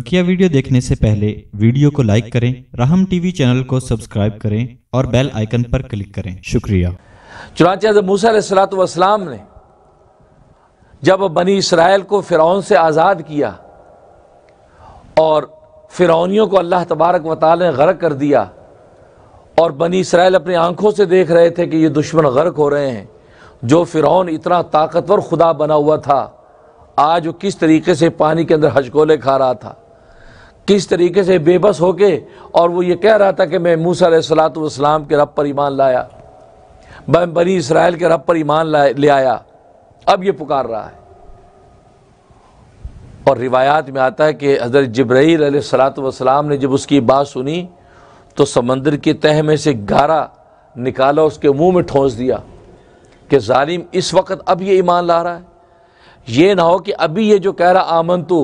बकिया वीडियो देखने से पहले वीडियो को लाइक करें राहम टीवी चैनल को सब्सक्राइब करें और बेल आइकन पर क्लिक करें शुक्रिया चुनाचे मूसा सलातम ने जब बनी इसराइल को फ़िरौन से आज़ाद किया और फ़िरौनियों को अल्लाह तबारक वाल ने गर्क कर दिया और बनी इसराइल अपनी आंखों से देख रहे थे कि ये दुश्मन गर्क हो रहे हैं जो फ़िरौन इतना ताकतवर खुदा बना हुआ था आज वो किस तरीके से पानी के अंदर हजकोले खा रहा था किस तरीके से बेबस हो के और वो ये कह रहा था कि मैं मूसा सलातम के रब पर ईमान लाया मैं बनी इसराइल के रब पर ईमान ले आया अब ये पुकार रहा है और रिवायात में आता है कि हज़रत जब्राईल सलातम ने जब उसकी बात सुनी तो समंदर के तह में से गारा निकाला उसके मुंह में ठोंस दिया कि ालिम इस वक्त अब ये ईमान ला रहा है ये ना हो कि अभी ये जो कह रहा आमन तो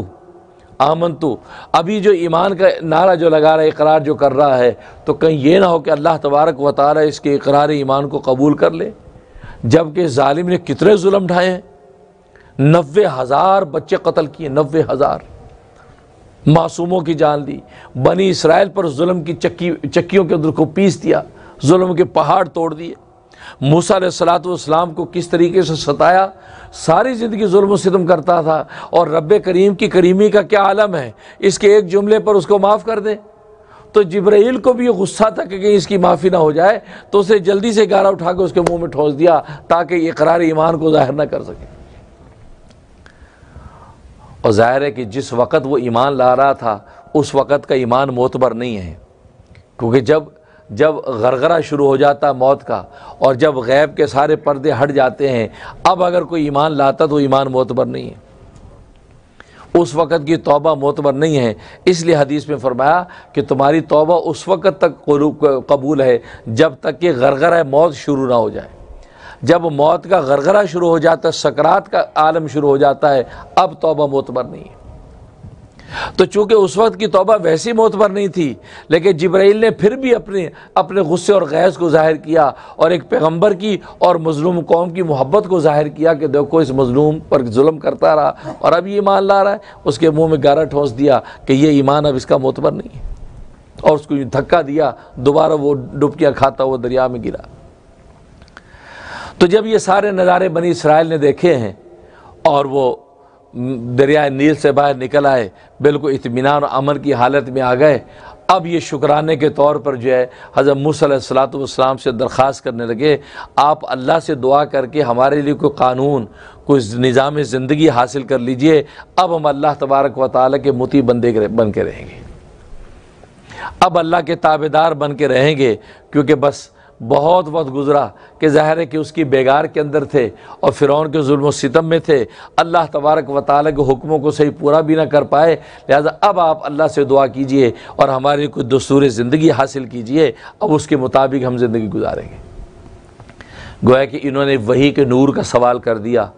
आमन तो अभी जो ईमान का नारा जो लगा रहा है इकरार जो कर रहा है तो कहीं ये ना हो कि अल्लाह तबारक रहा है इसके इकरार ईमान को कबूल कर ले जबकि ालिम ने कितने जुलम ढाए हैं नबे हज़ार बच्चे कत्ल किए नबे हज़ार मासूमों की जान ली बनी इसराइल पर जुल्म की चक्की चक्की के अंदर को पीस दिया जुल्म के पहाड़ तोड़ दिए मूसा सलातम को किस तरीके से सताया सारी ज़िंदगी जुल्म सितम करता था और रब करीम की करीमी का क्या आलम है इसके एक जुमले पर उसको माफ़ कर दे तो जब्राइल को भी ये गुस्सा था कि कहीं इसकी माफ़ी ना हो जाए तो उसे जल्दी से गारा उठा के उसके मुंह में ठोस दिया ताकि इकरार ईमान को ज़ाहिर ना कर सके और ज़ाहिर है कि जिस वक़्त वो ईमान ला रहा था उस वक़्त का ईमान मोतबर नहीं है क्योंकि जब जब गरगरा शुरू हो जाता मौत का और जब गैब के सारे पर्दे हट जाते हैं अब अगर कोई ईमान लाता तो ईमान मोतबर नहीं है उस वक़्त की तोबा मोतबर नहीं है इसलिए हदीस में फरमाया कि तुम्हारी तोबा उस वक़्त तक कबूल है जब तक कि गरगरा मौत शुरू ना हो जाए जब मौत का गरगरा शुरू हो जाता है सकरात का आलम शुरू हो जाता है अब तोबा मोतबर नहीं है तो चूंकि उस वक्त की तोबा वैसी मोतबर नहीं थी लेकिन जब्राइल ने फिर भी अपने अपने गुस्से और गैस को ज़ाहिर किया और एक पैगम्बर की और मजलूम कौम की मोहब्बत को ज़ाहिर किया कि देखो इस मजलूम पर जुल्म करता रहा और अब ये ईमान ला रहा है उसके मुंह में गारा ठोंस दिया कि ये ईमान अब इसका मोतबर नहीं है और उसको धक्का दिया दोबारा वो डुबकियाँ खाता हुआ दरिया में गिरा तो जब ये सारे नज़ारे बनी इसराइल ने देखे हैं और वो दरिया नील से बाहर निकल आए बिल्कुल इतमान और अमन की हालत में आ गए अब ये शुक्राने के तौर पर जो है हज़रत मूसलाम से दरख्वास्त करने लगे आप अल्लाह से दुआ करके हमारे लिए कोई कानून कोई निज़ाम ज़िंदगी हासिल कर लीजिए अब हम अल्लाह तबारक व ताली के मोती बंदे बन के रहेंगे अब अल्लाह के ताबेदार बन के रहेंगे क्योंकि बस बहुत वक्त गुजरा कि ज़ाहिर है कि उसकी बेगार के अंदर थे और फ़िरौन के जुल्म सितम में थे अल्लाह तबारक व ताली के हुक्मों को सही पूरा भी ना कर पाए लिहाजा अब आप अल्लाह से दुआ कीजिए और हमारे कुछ दस्तूर ज़िंदगी हासिल कीजिए अब उसके मुताबिक हम ज़िंदगी गुजारेंगे गोया कि इन्होंने वही के नूर का सवाल कर दिया